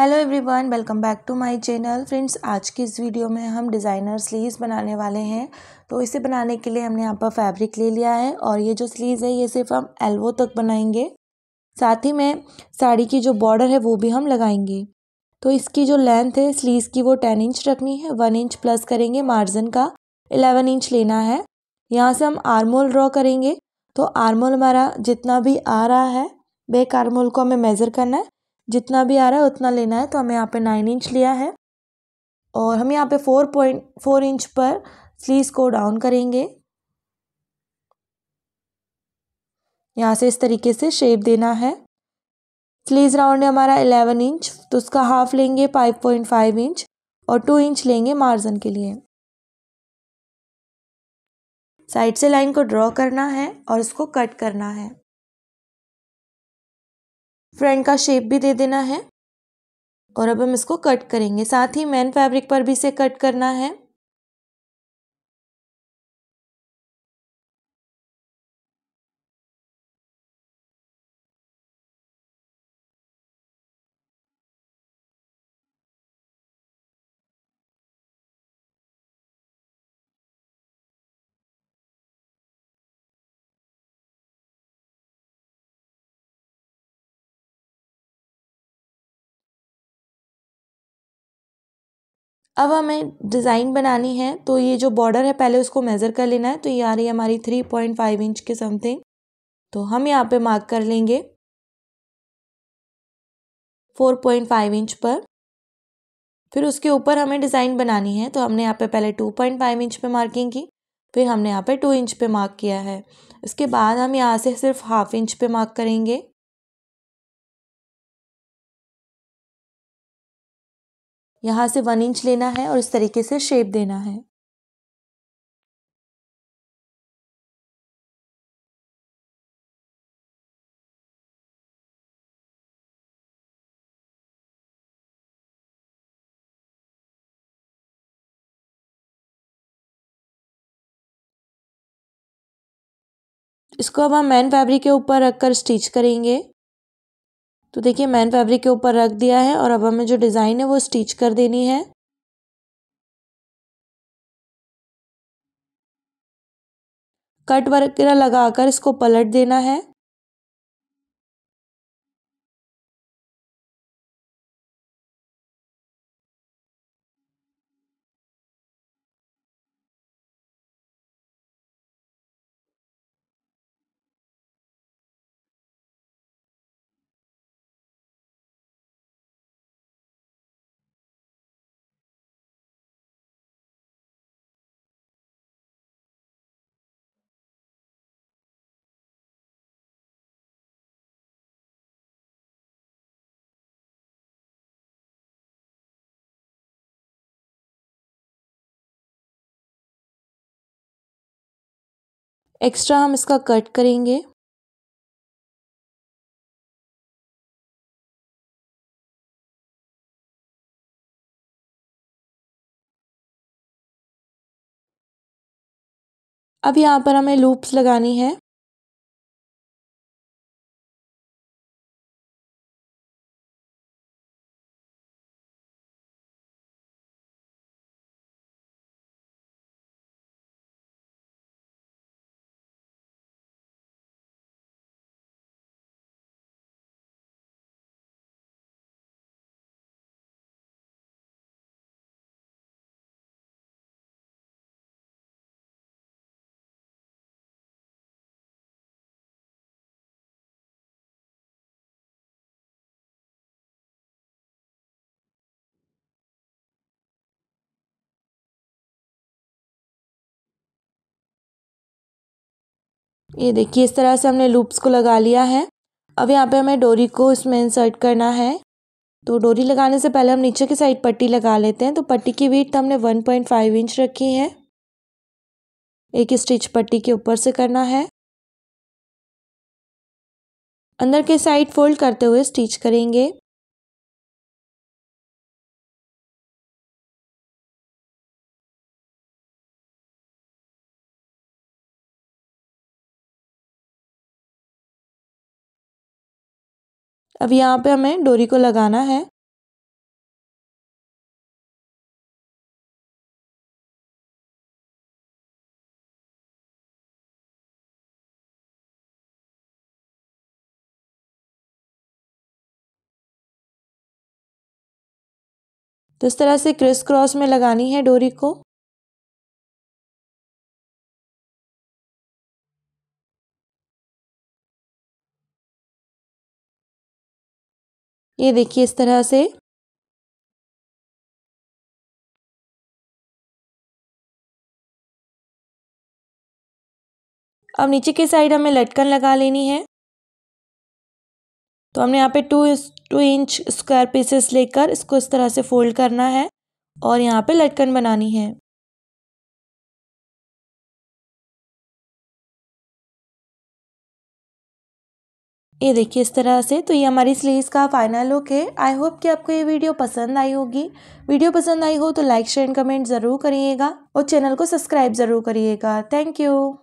hello everyone welcome back to my channel friends आज की इस वीडियो में हम डिज़ाइनर स्लीव्स बनाने वाले हैं तो इसे बनाने के लिए हमने यहाँ पर फैब्रिक ले लिया है और ये जो स्लीव्स है ये सिर्फ हम एल्वो तक बनाएंगे साथ ही में साड़ी की जो बॉर्डर है वो भी हम लगाएंगे तो इसकी जो लेंथ है स्लीव्स की वो टेन इंच रखनी है वन इंच प्लस करेंगे मार्जिन का एलेवन इंच लेना है यहाँ से हम आर्मोल ड्रॉ करेंगे तो आर्मोल हमारा जितना भी आ रहा है बेक आर्मोल को हमें मेज़र करना है जितना भी आ रहा है उतना लेना है तो हमें यहाँ पे नाइन इंच लिया है और हम यहाँ पे फोर पॉइंट फोर इंच पर स्लीस को डाउन करेंगे यहाँ से इस तरीके से शेप देना है स्लीव राउंड है हमारा एलेवन इंच तो उसका हाफ लेंगे फाइव पॉइंट फाइव इंच और टू इंच लेंगे मार्जन के लिए साइड से लाइन को ड्रॉ करना है और इसको कट करना है फ्रंट का शेप भी दे देना है और अब हम इसको कट करेंगे साथ ही मैन फैब्रिक पर भी इसे कट करना है अब हमें डिज़ाइन बनानी है तो ये जो बॉर्डर है पहले उसको मेज़र कर लेना है तो ये आ रही है हमारी थ्री पॉइंट फाइव इंच के समथिंग तो हम यहाँ पे मार्क कर लेंगे फोर पॉइंट फाइव इंच पर फिर उसके ऊपर हमें डिज़ाइन बनानी है तो हमने यहाँ पे पहले टू पॉइंट फाइव इंच पे मार्किंग की फिर हमने यहाँ पे टू इंच पे मार्क किया है इसके बाद हम यहाँ से सिर्फ हाफ इंच पे मार्क करेंगे यहाँ से वन इंच लेना है और इस तरीके से शेप देना है इसको अब हम मैन फैब्रिक के ऊपर रखकर स्टिच करेंगे तो देखिए मैन फैब्रिक के ऊपर रख दिया है और अब हमें जो डिज़ाइन है वो स्टिच कर देनी है कट वगैरह लगाकर इसको पलट देना है एक्स्ट्रा हम इसका कट करेंगे अब यहाँ पर हमें लूप्स लगानी है ये देखिए इस तरह से हमने लूप्स को लगा लिया है अब यहाँ पे हमें डोरी को इसमें इंसर्ट करना है तो डोरी लगाने से पहले हम नीचे की साइड पट्टी लगा लेते हैं तो पट्टी की वीट हमने 1.5 इंच रखी है एक स्टिच पट्टी के ऊपर से करना है अंदर के साइड फोल्ड करते हुए स्टिच करेंगे अब यहाँ पे हमें डोरी को लगाना है तो इस तरह से क्रिस क्रॉस में लगानी है डोरी को ये देखिए इस तरह से अब नीचे के साइड हमें लटकन लगा लेनी है तो हमने यहाँ पे two two inch square pieces लेकर इसको इस तरह से फोल्ड करना है और यहाँ पे लटकन बनानी है ये देखिए इस तरह से तो ये हमारी स्लीव्स का फाइनल लुक है आई होप कि आपको ये वीडियो पसंद आई होगी वीडियो पसंद आई हो तो लाइक शेयर एंड कमेंट ज़रूर करिएगा और चैनल को सब्सक्राइब ज़रूर करिएगा थैंक यू